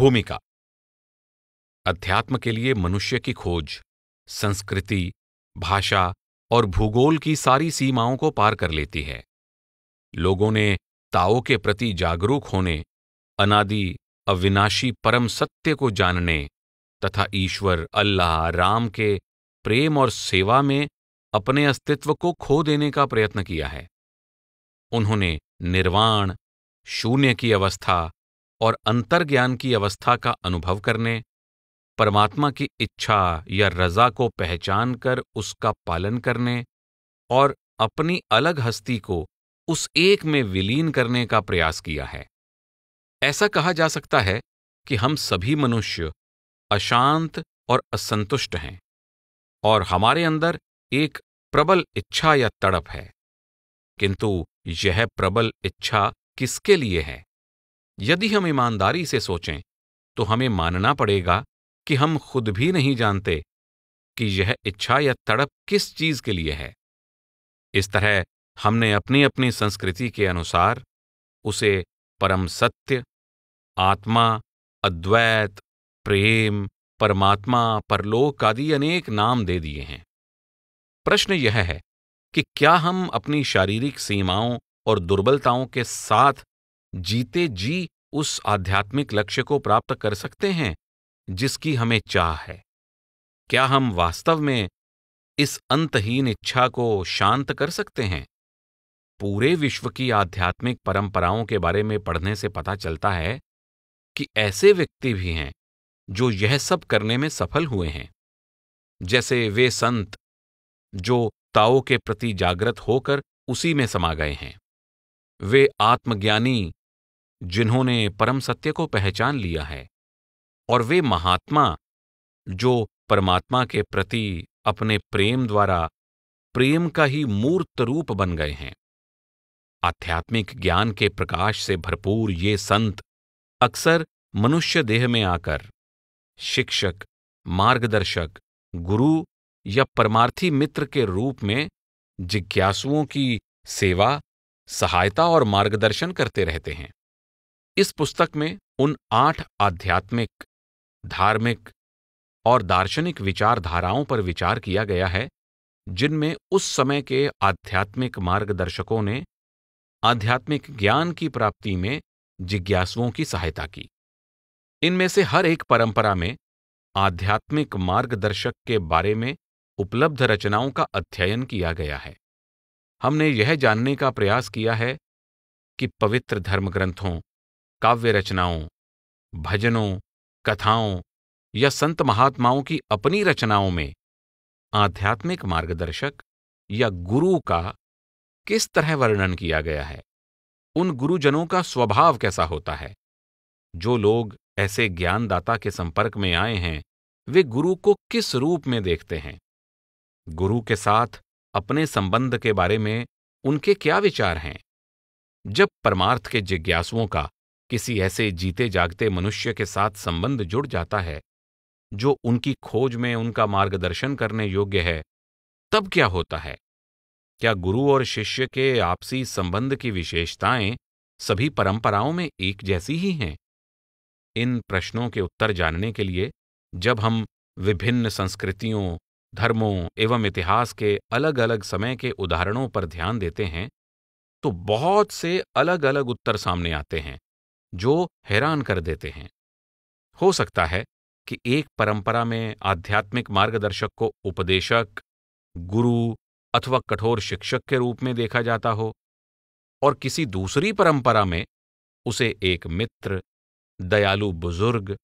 भूमिका अध्यात्म के लिए मनुष्य की खोज संस्कृति भाषा और भूगोल की सारी सीमाओं को पार कर लेती है लोगों ने ताओ के प्रति जागरूक होने अनादि अविनाशी परम सत्य को जानने तथा ईश्वर अल्लाह राम के प्रेम और सेवा में अपने अस्तित्व को खो देने का प्रयत्न किया है उन्होंने निर्वाण शून्य की अवस्था और अंतर्ज्ञान की अवस्था का अनुभव करने परमात्मा की इच्छा या रजा को पहचान कर उसका पालन करने और अपनी अलग हस्ती को उस एक में विलीन करने का प्रयास किया है ऐसा कहा जा सकता है कि हम सभी मनुष्य अशांत और असंतुष्ट हैं और हमारे अंदर एक प्रबल इच्छा या तड़प है किंतु यह प्रबल इच्छा किसके लिए है यदि हम ईमानदारी से सोचें तो हमें मानना पड़ेगा कि हम खुद भी नहीं जानते कि यह इच्छा या तड़प किस चीज के लिए है इस तरह हमने अपनी अपनी संस्कृति के अनुसार उसे परम सत्य आत्मा अद्वैत प्रेम परमात्मा परलोक आदि अनेक नाम दे दिए हैं प्रश्न यह है कि क्या हम अपनी शारीरिक सीमाओं और दुर्बलताओं के साथ जीते जी उस आध्यात्मिक लक्ष्य को प्राप्त कर सकते हैं जिसकी हमें चाह है क्या हम वास्तव में इस अंतहीन इच्छा को शांत कर सकते हैं पूरे विश्व की आध्यात्मिक परंपराओं के बारे में पढ़ने से पता चलता है कि ऐसे व्यक्ति भी हैं जो यह सब करने में सफल हुए हैं जैसे वे संत जो ताओ के प्रति जागृत होकर उसी में समा गए हैं वे आत्मज्ञानी जिन्होंने परम सत्य को पहचान लिया है और वे महात्मा जो परमात्मा के प्रति अपने प्रेम द्वारा प्रेम का ही मूर्त रूप बन गए हैं आध्यात्मिक ज्ञान के प्रकाश से भरपूर ये संत अक्सर मनुष्य देह में आकर शिक्षक मार्गदर्शक गुरु या परमार्थी मित्र के रूप में जिज्ञासुओं की सेवा सहायता और मार्गदर्शन करते रहते हैं इस पुस्तक में उन आठ आध्यात्मिक धार्मिक और दार्शनिक विचारधाराओं पर विचार किया गया है जिनमें उस समय के आध्यात्मिक मार्गदर्शकों ने आध्यात्मिक ज्ञान की प्राप्ति में जिज्ञासुओं की सहायता की इनमें से हर एक परंपरा में आध्यात्मिक मार्गदर्शक के बारे में उपलब्ध रचनाओं का अध्ययन किया गया है हमने यह जानने का प्रयास किया है कि पवित्र धर्म ग्रंथों काव्य रचनाओं भजनों कथाओं या संत महात्माओं की अपनी रचनाओं में आध्यात्मिक मार्गदर्शक या गुरु का किस तरह वर्णन किया गया है उन गुरुजनों का स्वभाव कैसा होता है जो लोग ऐसे ज्ञानदाता के संपर्क में आए हैं वे गुरु को किस रूप में देखते हैं गुरु के साथ अपने संबंध के बारे में उनके क्या विचार हैं जब परमार्थ के जिज्ञासुओं का किसी ऐसे जीते जागते मनुष्य के साथ संबंध जुड़ जाता है जो उनकी खोज में उनका मार्गदर्शन करने योग्य है तब क्या होता है क्या गुरु और शिष्य के आपसी संबंध की विशेषताएं सभी परंपराओं में एक जैसी ही हैं इन प्रश्नों के उत्तर जानने के लिए जब हम विभिन्न संस्कृतियों धर्मों एवं इतिहास के अलग अलग समय के उदाहरणों पर ध्यान देते हैं तो बहुत से अलग अलग उत्तर सामने आते हैं जो हैरान कर देते हैं हो सकता है कि एक परंपरा में आध्यात्मिक मार्गदर्शक को उपदेशक गुरु अथवा कठोर शिक्षक के रूप में देखा जाता हो और किसी दूसरी परंपरा में उसे एक मित्र दयालु बुजुर्ग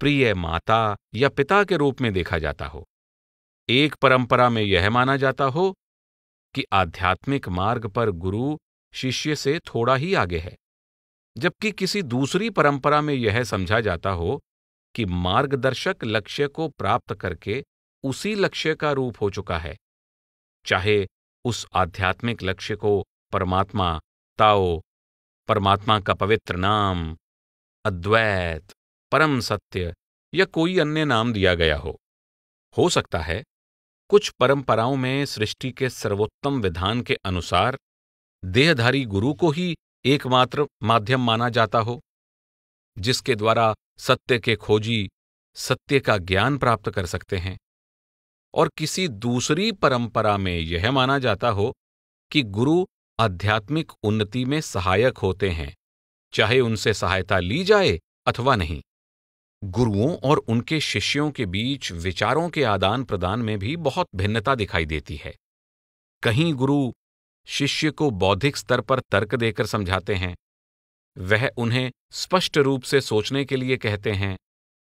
प्रिय माता या पिता के रूप में देखा जाता हो एक परंपरा में यह माना जाता हो कि आध्यात्मिक मार्ग पर गुरु शिष्य से थोड़ा ही आगे है जबकि किसी दूसरी परंपरा में यह समझा जाता हो कि मार्गदर्शक लक्ष्य को प्राप्त करके उसी लक्ष्य का रूप हो चुका है चाहे उस आध्यात्मिक लक्ष्य को परमात्मा ताओ परमात्मा का पवित्र नाम अद्वैत परम सत्य या कोई अन्य नाम दिया गया हो हो सकता है कुछ परंपराओं में सृष्टि के सर्वोत्तम विधान के अनुसार देहधारी गुरु को ही एकमात्र माध्यम माना जाता हो जिसके द्वारा सत्य के खोजी सत्य का ज्ञान प्राप्त कर सकते हैं और किसी दूसरी परंपरा में यह माना जाता हो कि गुरु आध्यात्मिक उन्नति में सहायक होते हैं चाहे उनसे सहायता ली जाए अथवा नहीं गुरुओं और उनके शिष्यों के बीच विचारों के आदान प्रदान में भी बहुत भिन्नता दिखाई देती है कहीं गुरु शिष्य को बौद्धिक स्तर पर तर्क देकर समझाते हैं वह उन्हें स्पष्ट रूप से सोचने के लिए कहते हैं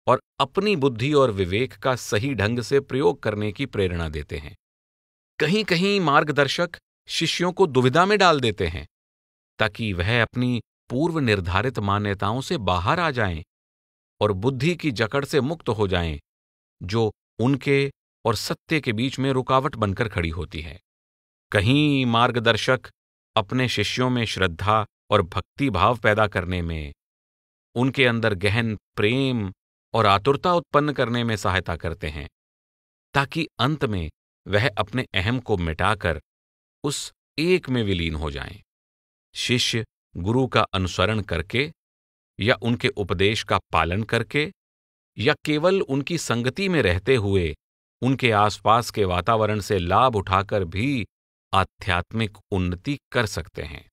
और अपनी बुद्धि और विवेक का सही ढंग से प्रयोग करने की प्रेरणा देते हैं कहीं कहीं मार्गदर्शक शिष्यों को दुविधा में डाल देते हैं ताकि वह अपनी पूर्व निर्धारित मान्यताओं से बाहर आ जाएं और बुद्धि की जकड़ से मुक्त हो जाएं जो उनके और सत्य के बीच में रुकावट बनकर खड़ी होती है कहीं मार्गदर्शक अपने शिष्यों में श्रद्धा और भक्ति भाव पैदा करने में उनके अंदर गहन प्रेम और आतुरता उत्पन्न करने में सहायता करते हैं ताकि अंत में वह अपने अहम को मिटाकर उस एक में विलीन हो जाएं। शिष्य गुरु का अनुसरण करके या उनके उपदेश का पालन करके या केवल उनकी संगति में रहते हुए उनके आसपास के वातावरण से लाभ उठाकर भी आध्यात्मिक उन्नति कर सकते हैं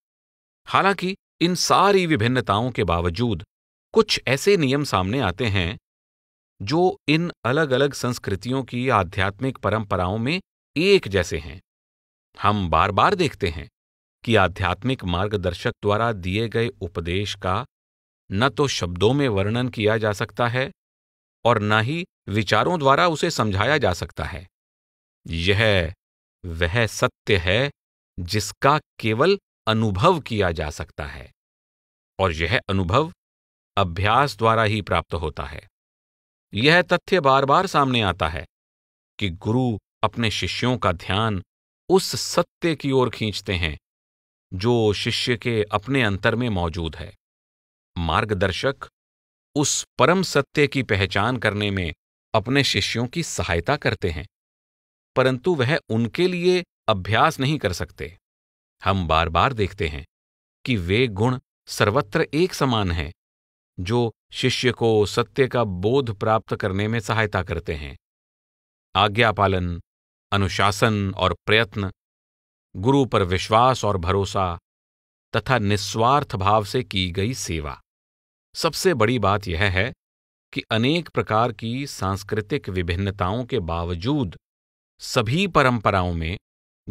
हालांकि इन सारी विभिन्नताओं के बावजूद कुछ ऐसे नियम सामने आते हैं जो इन अलग अलग संस्कृतियों की आध्यात्मिक परंपराओं में एक जैसे हैं हम बार बार देखते हैं कि आध्यात्मिक मार्गदर्शक द्वारा दिए गए उपदेश का न तो शब्दों में वर्णन किया जा सकता है और न ही विचारों द्वारा उसे समझाया जा सकता है यह वह सत्य है जिसका केवल अनुभव किया जा सकता है और यह अनुभव अभ्यास द्वारा ही प्राप्त होता है यह तथ्य बार बार सामने आता है कि गुरु अपने शिष्यों का ध्यान उस सत्य की ओर खींचते हैं जो शिष्य के अपने अंतर में मौजूद है मार्गदर्शक उस परम सत्य की पहचान करने में अपने शिष्यों की सहायता करते हैं परंतु वह उनके लिए अभ्यास नहीं कर सकते हम बार बार देखते हैं कि वे गुण सर्वत्र एक समान हैं जो शिष्य को सत्य का बोध प्राप्त करने में सहायता करते हैं आज्ञा पालन अनुशासन और प्रयत्न गुरु पर विश्वास और भरोसा तथा निस्वार्थ भाव से की गई सेवा सबसे बड़ी बात यह है कि अनेक प्रकार की सांस्कृतिक विभिन्नताओं के बावजूद सभी परंपराओं में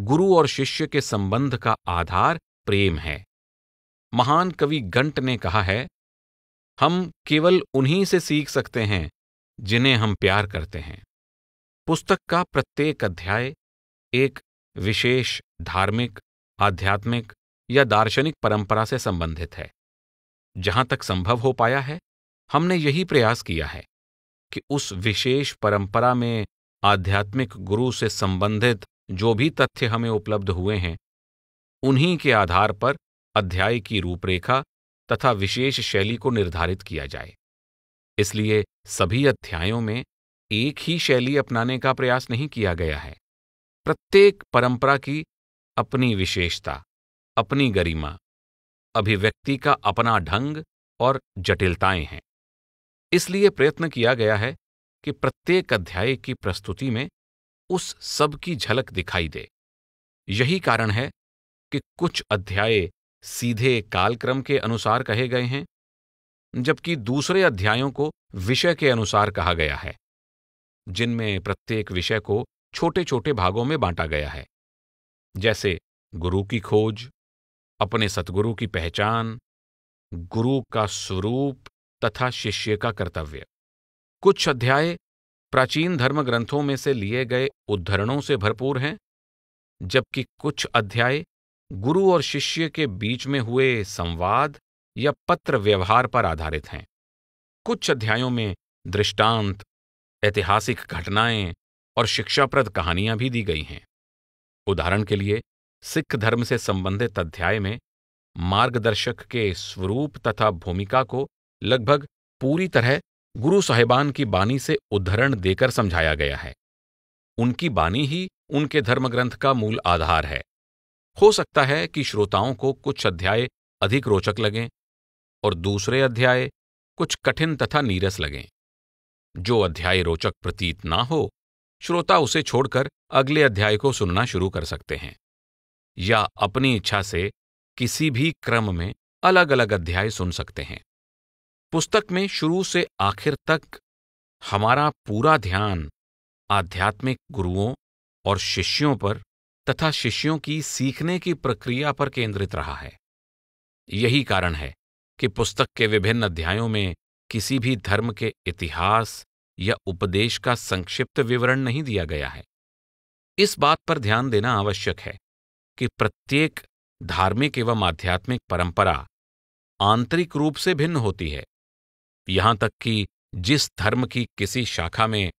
गुरु और शिष्य के संबंध का आधार प्रेम है महान कवि गंट ने कहा है हम केवल उन्हीं से सीख सकते हैं जिन्हें हम प्यार करते हैं पुस्तक का प्रत्येक अध्याय एक विशेष धार्मिक आध्यात्मिक या दार्शनिक परंपरा से संबंधित है जहां तक संभव हो पाया है हमने यही प्रयास किया है कि उस विशेष परंपरा में आध्यात्मिक गुरु से संबंधित जो भी तथ्य हमें उपलब्ध हुए हैं उन्हीं के आधार पर अध्याय की रूपरेखा तथा विशेष शैली को निर्धारित किया जाए इसलिए सभी अध्यायों में एक ही शैली अपनाने का प्रयास नहीं किया गया है प्रत्येक परंपरा की अपनी विशेषता अपनी गरिमा अभिव्यक्ति का अपना ढंग और जटिलताएं हैं इसलिए प्रयत्न किया गया है कि प्रत्येक अध्याय की प्रस्तुति में उस सब की झलक दिखाई दे यही कारण है कि कुछ अध्याय सीधे कालक्रम के अनुसार कहे गए हैं जबकि दूसरे अध्यायों को विषय के अनुसार कहा गया है जिनमें प्रत्येक विषय को छोटे छोटे भागों में बांटा गया है जैसे गुरु की खोज अपने सतगुरु की पहचान गुरु का स्वरूप तथा शिष्य का कर्तव्य कुछ अध्याय प्राचीन धर्म ग्रंथों में से लिए गए उद्धरणों से भरपूर हैं जबकि कुछ अध्याय गुरु और शिष्य के बीच में हुए संवाद या पत्र व्यवहार पर आधारित हैं कुछ अध्यायों में दृष्टांत ऐतिहासिक घटनाएं और शिक्षाप्रद कहानियां भी दी गई हैं उदाहरण के लिए सिख धर्म से संबंधित अध्याय में मार्गदर्शक के स्वरूप तथा भूमिका को लगभग पूरी तरह गुरु साहिबान की बानी से उद्धरण देकर समझाया गया है उनकी बाणी ही उनके धर्मग्रंथ का मूल आधार है हो सकता है कि श्रोताओं को कुछ अध्याय अधिक रोचक लगें और दूसरे अध्याय कुछ कठिन तथा नीरस लगें जो अध्याय रोचक प्रतीत ना हो श्रोता उसे छोड़कर अगले अध्याय को सुनना शुरू कर सकते हैं या अपनी इच्छा से किसी भी क्रम में अलग अलग अध्याय सुन सकते हैं पुस्तक में शुरू से आखिर तक हमारा पूरा ध्यान आध्यात्मिक गुरुओं और शिष्यों पर तथा शिष्यों की सीखने की प्रक्रिया पर केंद्रित रहा है यही कारण है कि पुस्तक के विभिन्न अध्यायों में किसी भी धर्म के इतिहास या उपदेश का संक्षिप्त विवरण नहीं दिया गया है इस बात पर ध्यान देना आवश्यक है कि प्रत्येक धार्मिक एवं आध्यात्मिक परंपरा आंतरिक रूप से भिन्न होती है यहां तक कि जिस धर्म की किसी शाखा में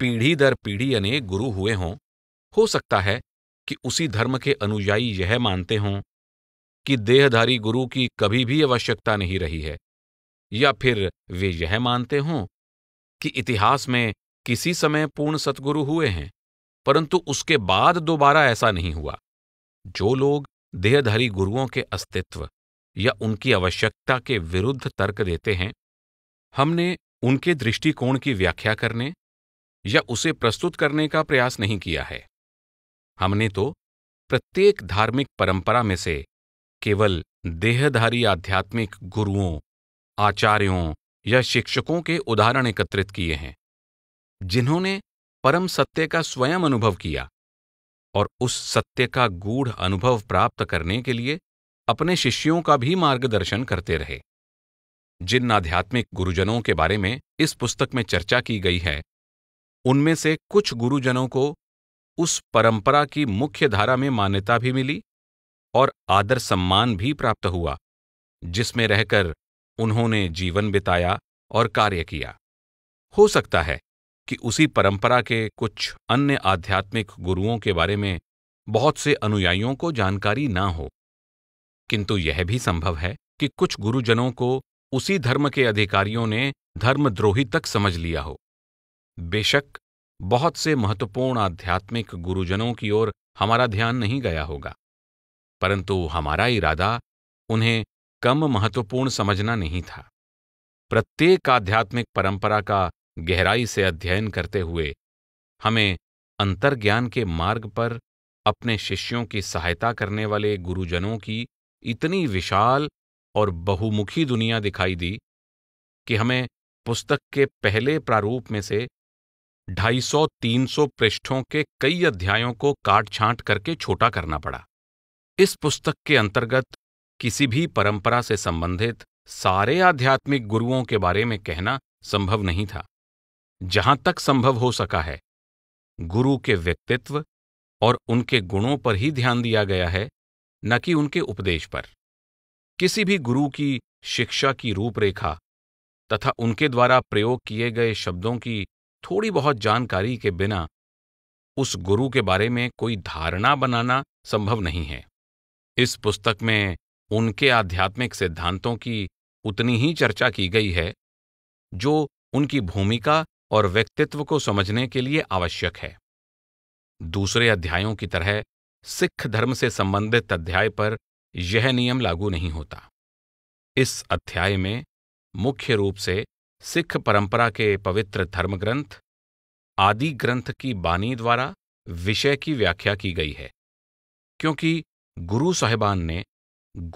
पीढ़ी दर पीढ़ी अनेक गुरु हुए हों हो सकता है कि उसी धर्म के अनुयायी यह मानते हों कि देहधारी गुरु की कभी भी आवश्यकता नहीं रही है या फिर वे यह मानते हों कि इतिहास में किसी समय पूर्ण सतगुरु हुए हैं परंतु उसके बाद दोबारा ऐसा नहीं हुआ जो लोग देहधारी गुरुओं के अस्तित्व या उनकी आवश्यकता के विरुद्ध तर्क देते हैं हमने उनके दृष्टिकोण की व्याख्या करने या उसे प्रस्तुत करने का प्रयास नहीं किया है हमने तो प्रत्येक धार्मिक परंपरा में से केवल देहधारी आध्यात्मिक गुरुओं आचार्यों या शिक्षकों के उदाहरण एकत्रित किए हैं जिन्होंने परम सत्य का स्वयं अनुभव किया और उस सत्य का गूढ़ अनुभव प्राप्त करने के लिए अपने शिष्यों का भी मार्गदर्शन करते रहे जिन आध्यात्मिक गुरुजनों के बारे में इस पुस्तक में चर्चा की गई है उनमें से कुछ गुरुजनों को उस परंपरा की मुख्य धारा में मान्यता भी मिली और आदर सम्मान भी प्राप्त हुआ जिसमें रहकर उन्होंने जीवन बिताया और कार्य किया हो सकता है कि उसी परंपरा के कुछ अन्य आध्यात्मिक गुरुओं के बारे में बहुत से अनुयायियों को जानकारी ना हो किंतु यह भी संभव है कि कुछ गुरुजनों को उसी धर्म के अधिकारियों ने धर्मद्रोही तक समझ लिया हो बेशक बहुत से महत्वपूर्ण आध्यात्मिक गुरुजनों की ओर हमारा ध्यान नहीं गया होगा परंतु हमारा इरादा उन्हें कम महत्वपूर्ण समझना नहीं था प्रत्येक आध्यात्मिक परंपरा का गहराई से अध्ययन करते हुए हमें अंतर्ज्ञान के मार्ग पर अपने शिष्यों की सहायता करने वाले गुरुजनों की इतनी विशाल और बहुमुखी दुनिया दिखाई दी कि हमें पुस्तक के पहले प्रारूप में से 250-300 पृष्ठों के कई अध्यायों को काट छांट करके छोटा करना पड़ा इस पुस्तक के अंतर्गत किसी भी परंपरा से संबंधित सारे आध्यात्मिक गुरुओं के बारे में कहना संभव नहीं था जहां तक संभव हो सका है गुरु के व्यक्तित्व और उनके गुणों पर ही ध्यान दिया गया है न कि उनके उपदेश पर किसी भी गुरु की शिक्षा की रूपरेखा तथा उनके द्वारा प्रयोग किए गए शब्दों की थोड़ी बहुत जानकारी के बिना उस गुरु के बारे में कोई धारणा बनाना संभव नहीं है इस पुस्तक में उनके आध्यात्मिक सिद्धांतों की उतनी ही चर्चा की गई है जो उनकी भूमिका और व्यक्तित्व को समझने के लिए आवश्यक है दूसरे अध्यायों की तरह सिख धर्म से संबंधित अध्याय पर यह नियम लागू नहीं होता इस अध्याय में मुख्य रूप से सिख परंपरा के पवित्र धर्म ग्रंथ आदि ग्रंथ की बाणी द्वारा विषय की व्याख्या की गई है क्योंकि गुरु साहिबान ने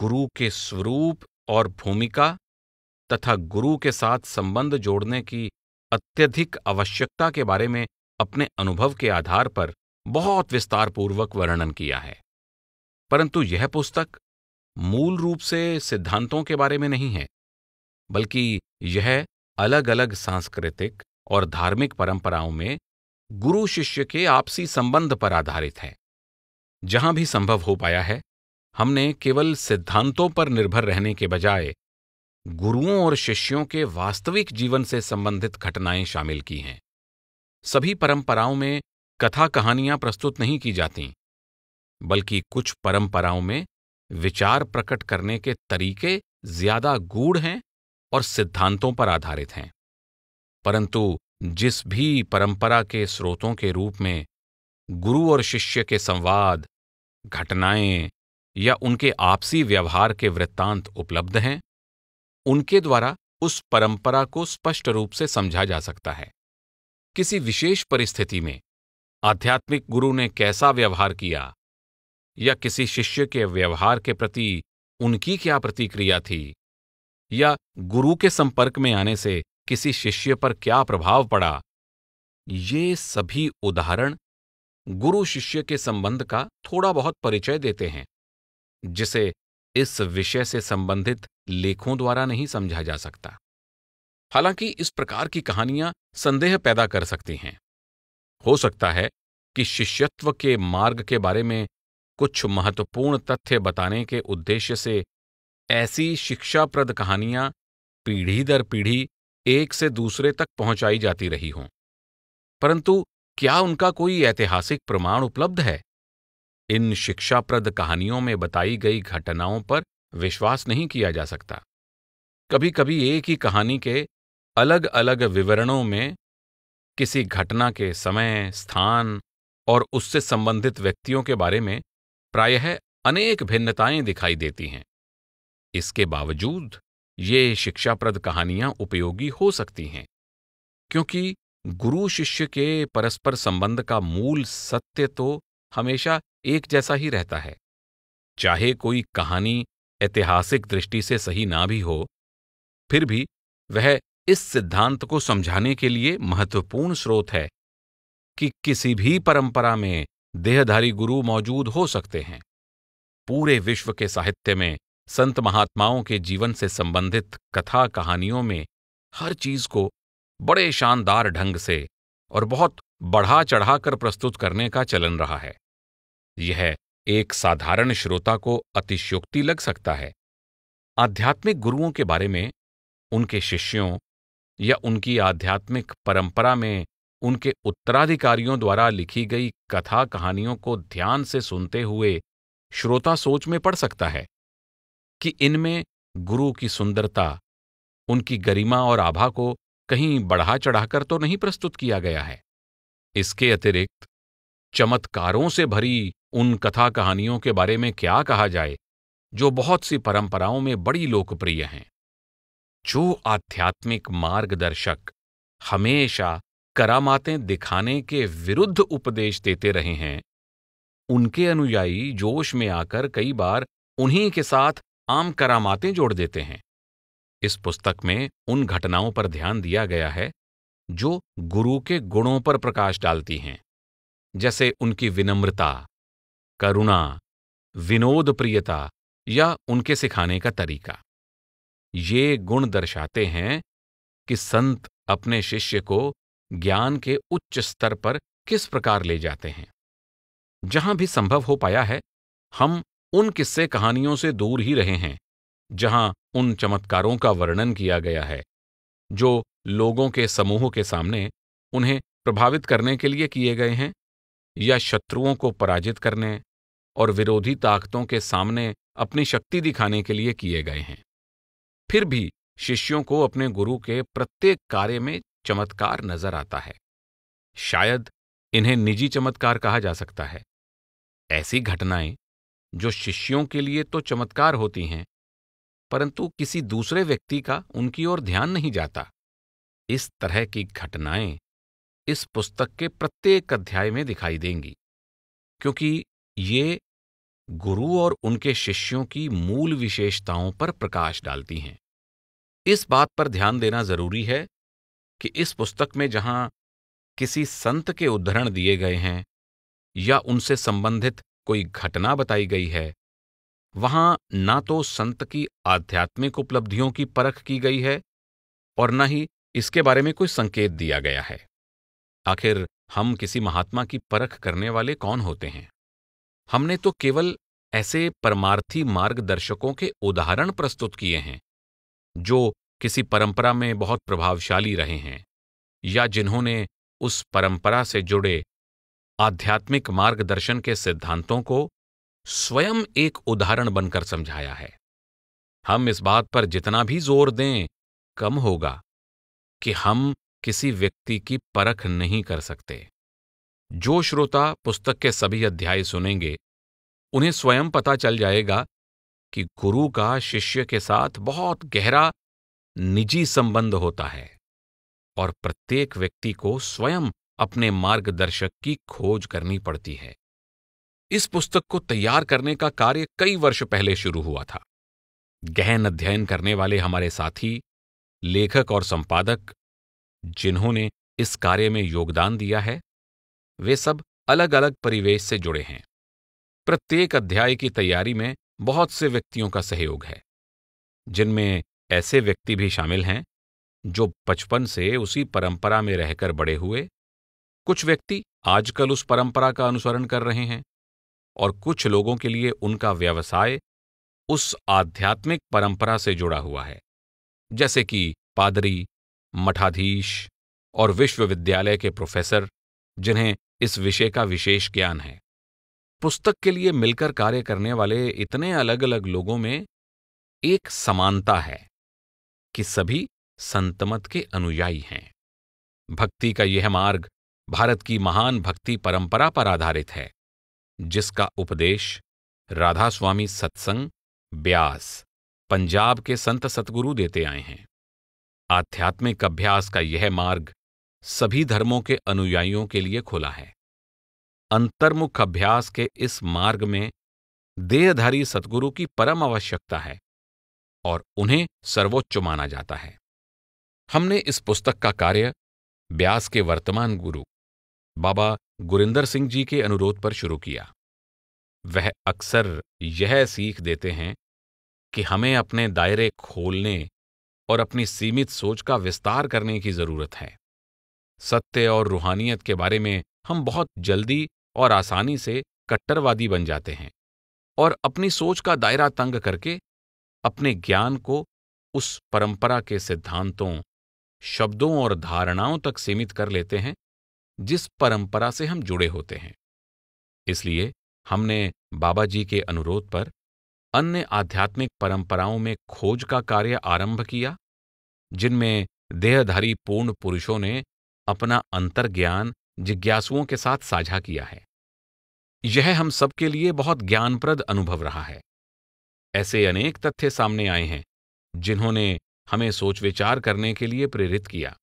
गुरु के स्वरूप और भूमिका तथा गुरु के साथ संबंध जोड़ने की अत्यधिक आवश्यकता के बारे में अपने अनुभव के आधार पर बहुत विस्तारपूर्वक वर्णन किया है परंतु यह पुस्तक मूल रूप से सिद्धांतों के बारे में नहीं है बल्कि यह अलग अलग सांस्कृतिक और धार्मिक परंपराओं में गुरु शिष्य के आपसी संबंध पर आधारित है जहां भी संभव हो पाया है हमने केवल सिद्धांतों पर निर्भर रहने के बजाय गुरुओं और शिष्यों के वास्तविक जीवन से संबंधित घटनाएं शामिल की हैं सभी परंपराओं में कथा कहानियां प्रस्तुत नहीं की जाती बल्कि कुछ परंपराओं में विचार प्रकट करने के तरीके ज्यादा गूढ़ हैं और सिद्धांतों पर आधारित हैं परंतु जिस भी परंपरा के स्रोतों के रूप में गुरु और शिष्य के संवाद घटनाएं या उनके आपसी व्यवहार के वृत्तांत उपलब्ध हैं उनके द्वारा उस परंपरा को स्पष्ट रूप से समझा जा सकता है किसी विशेष परिस्थिति में आध्यात्मिक गुरु ने कैसा व्यवहार किया या किसी शिष्य के व्यवहार के प्रति उनकी क्या प्रतिक्रिया थी या गुरु के संपर्क में आने से किसी शिष्य पर क्या प्रभाव पड़ा ये सभी उदाहरण गुरु शिष्य के संबंध का थोड़ा बहुत परिचय देते हैं जिसे इस विषय से संबंधित लेखों द्वारा नहीं समझा जा सकता हालांकि इस प्रकार की कहानियां संदेह पैदा कर सकती हैं हो सकता है कि शिष्यत्व के मार्ग के बारे में कुछ महत्वपूर्ण तथ्य बताने के उद्देश्य से ऐसी शिक्षाप्रद कहानियां पीढ़ी दर पीढ़ी एक से दूसरे तक पहुंचाई जाती रही हों परंतु क्या उनका कोई ऐतिहासिक प्रमाण उपलब्ध है इन शिक्षाप्रद कहानियों में बताई गई घटनाओं पर विश्वास नहीं किया जा सकता कभी कभी एक ही कहानी के अलग अलग विवरणों में किसी घटना के समय स्थान और उससे संबंधित व्यक्तियों के बारे में प्रायः अनेक भिन्नताएं दिखाई देती हैं इसके बावजूद ये शिक्षाप्रद कहानियां उपयोगी हो सकती हैं क्योंकि गुरु शिष्य के परस्पर संबंध का मूल सत्य तो हमेशा एक जैसा ही रहता है चाहे कोई कहानी ऐतिहासिक दृष्टि से सही ना भी हो फिर भी वह इस सिद्धांत को समझाने के लिए महत्वपूर्ण स्रोत है कि किसी भी परंपरा में देहधारी गुरु मौजूद हो सकते हैं पूरे विश्व के साहित्य में संत महात्माओं के जीवन से संबंधित कथा कहानियों में हर चीज को बड़े शानदार ढंग से और बहुत बढ़ा चढ़ाकर प्रस्तुत करने का चलन रहा है यह एक साधारण श्रोता को अतिशयोक्ति लग सकता है आध्यात्मिक गुरुओं के बारे में उनके शिष्यों या उनकी आध्यात्मिक परंपरा में उनके उत्तराधिकारियों द्वारा लिखी गई कथा कहानियों को ध्यान से सुनते हुए श्रोता सोच में पड़ सकता है कि इनमें गुरु की सुंदरता उनकी गरिमा और आभा को कहीं बढ़ा चढ़ाकर तो नहीं प्रस्तुत किया गया है इसके अतिरिक्त चमत्कारों से भरी उन कथा कहानियों के बारे में क्या कहा जाए जो बहुत सी परंपराओं में बड़ी लोकप्रिय हैं जो आध्यात्मिक मार्गदर्शक हमेशा करामातें दिखाने के विरुद्ध उपदेश देते रहे हैं उनके अनुयायी जोश में आकर कई बार उन्हीं के साथ आम करामातें जोड़ देते हैं इस पुस्तक में उन घटनाओं पर ध्यान दिया गया है जो गुरु के गुणों पर प्रकाश डालती हैं जैसे उनकी विनम्रता करुणा विनोद प्रियता या उनके सिखाने का तरीका ये गुण दर्शाते हैं कि संत अपने शिष्य को ज्ञान के उच्च स्तर पर किस प्रकार ले जाते हैं जहां भी संभव हो पाया है हम उन किस्से कहानियों से दूर ही रहे हैं जहां उन चमत्कारों का वर्णन किया गया है जो लोगों के समूह के सामने उन्हें प्रभावित करने के लिए किए गए हैं या शत्रुओं को पराजित करने और विरोधी ताकतों के सामने अपनी शक्ति दिखाने के लिए किए गए हैं फिर भी शिष्यों को अपने गुरु के प्रत्येक कार्य में चमत्कार नजर आता है शायद इन्हें निजी चमत्कार कहा जा सकता है ऐसी घटनाएं जो शिष्यों के लिए तो चमत्कार होती हैं परंतु किसी दूसरे व्यक्ति का उनकी ओर ध्यान नहीं जाता इस तरह की घटनाएं इस पुस्तक के प्रत्येक अध्याय में दिखाई देंगी क्योंकि ये गुरु और उनके शिष्यों की मूल विशेषताओं पर प्रकाश डालती हैं इस बात पर ध्यान देना जरूरी है कि इस पुस्तक में जहां किसी संत के उद्धरण दिए गए हैं या उनसे संबंधित कोई घटना बताई गई है वहां ना तो संत की आध्यात्मिक उपलब्धियों की परख की गई है और न ही इसके बारे में कोई संकेत दिया गया है आखिर हम किसी महात्मा की परख करने वाले कौन होते हैं हमने तो केवल ऐसे परमार्थी मार्गदर्शकों के उदाहरण प्रस्तुत किए हैं जो किसी परंपरा में बहुत प्रभावशाली रहे हैं या जिन्होंने उस परंपरा से जुड़े आध्यात्मिक मार्गदर्शन के सिद्धांतों को स्वयं एक उदाहरण बनकर समझाया है हम इस बात पर जितना भी जोर दें कम होगा कि हम किसी व्यक्ति की परख नहीं कर सकते जो श्रोता पुस्तक के सभी अध्याय सुनेंगे उन्हें स्वयं पता चल जाएगा कि गुरु का शिष्य के साथ बहुत गहरा निजी संबंध होता है और प्रत्येक व्यक्ति को स्वयं अपने मार्गदर्शक की खोज करनी पड़ती है इस पुस्तक को तैयार करने का कार्य कई वर्ष पहले शुरू हुआ था गहन अध्ययन करने वाले हमारे साथी लेखक और संपादक जिन्होंने इस कार्य में योगदान दिया है वे सब अलग अलग परिवेश से जुड़े हैं प्रत्येक अध्याय की तैयारी में बहुत से व्यक्तियों का सहयोग है जिनमें ऐसे व्यक्ति भी शामिल हैं जो बचपन से उसी परंपरा में रहकर बड़े हुए कुछ व्यक्ति आजकल उस परंपरा का अनुसरण कर रहे हैं और कुछ लोगों के लिए उनका व्यवसाय उस आध्यात्मिक परंपरा से जुड़ा हुआ है जैसे कि पादरी मठाधीश और विश्वविद्यालय के प्रोफेसर जिन्हें इस विषय का विशेष ज्ञान है पुस्तक के लिए मिलकर कार्य करने वाले इतने अलग अलग लोगों में एक समानता है कि सभी संतमत के अनुयायी हैं भक्ति का यह मार्ग भारत की महान भक्ति परंपरा पर आधारित है जिसका उपदेश राधा स्वामी सत्संग ब्यास पंजाब के संत सतगुरु देते आए हैं आध्यात्मिक अभ्यास का यह मार्ग सभी धर्मों के अनुयायियों के लिए खुला है अंतर्मुख अभ्यास के इस मार्ग में देहधारी सदगुरु की परम आवश्यकता है और उन्हें सर्वोच्च माना जाता है हमने इस पुस्तक का कार्य ब्यास के वर्तमान गुरु बाबा गुरिंदर सिंह जी के अनुरोध पर शुरू किया वह अक्सर यह सीख देते हैं कि हमें अपने दायरे खोलने और अपनी सीमित सोच का विस्तार करने की जरूरत है सत्य और रूहानियत के बारे में हम बहुत जल्दी और आसानी से कट्टरवादी बन जाते हैं और अपनी सोच का दायरा तंग करके अपने ज्ञान को उस परंपरा के सिद्धांतों शब्दों और धारणाओं तक सीमित कर लेते हैं जिस परंपरा से हम जुड़े होते हैं इसलिए हमने बाबा जी के अनुरोध पर अन्य आध्यात्मिक परंपराओं में खोज का कार्य आरंभ किया जिनमें देहधारी पूर्ण पुरुषों ने अपना अंतर्ज्ञान जिज्ञासुओं के साथ साझा किया है यह हम सबके लिए बहुत ज्ञानप्रद अनुभव रहा है ऐसे अनेक तथ्य सामने आए हैं जिन्होंने हमें सोच विचार करने के लिए प्रेरित किया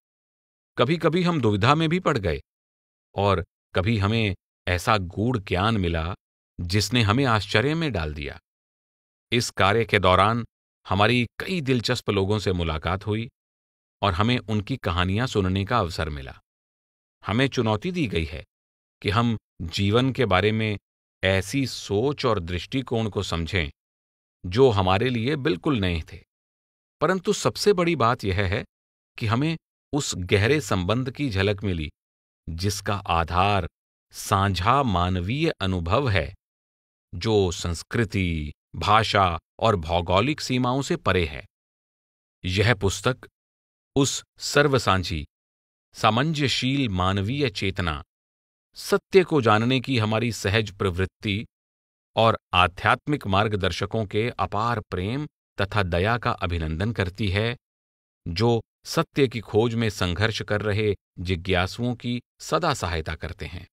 कभी कभी हम दुविधा में भी पड़ गए और कभी हमें ऐसा गूढ़ ज्ञान मिला जिसने हमें आश्चर्य में डाल दिया इस कार्य के दौरान हमारी कई दिलचस्प लोगों से मुलाकात हुई और हमें उनकी कहानियां सुनने का अवसर मिला हमें चुनौती दी गई है कि हम जीवन के बारे में ऐसी सोच और दृष्टिकोण को समझें जो हमारे लिए बिल्कुल नए थे परंतु सबसे बड़ी बात यह है कि हमें उस गहरे संबंध की झलक मिली जिसका आधार साझा मानवीय अनुभव है जो संस्कृति भाषा और भौगोलिक सीमाओं से परे है यह पुस्तक उस सर्वसांझी सामंजशील मानवीय चेतना सत्य को जानने की हमारी सहज प्रवृत्ति और आध्यात्मिक मार्गदर्शकों के अपार प्रेम तथा दया का अभिनंदन करती है जो सत्य की खोज में संघर्ष कर रहे जिज्ञासुओं की सदा सहायता करते हैं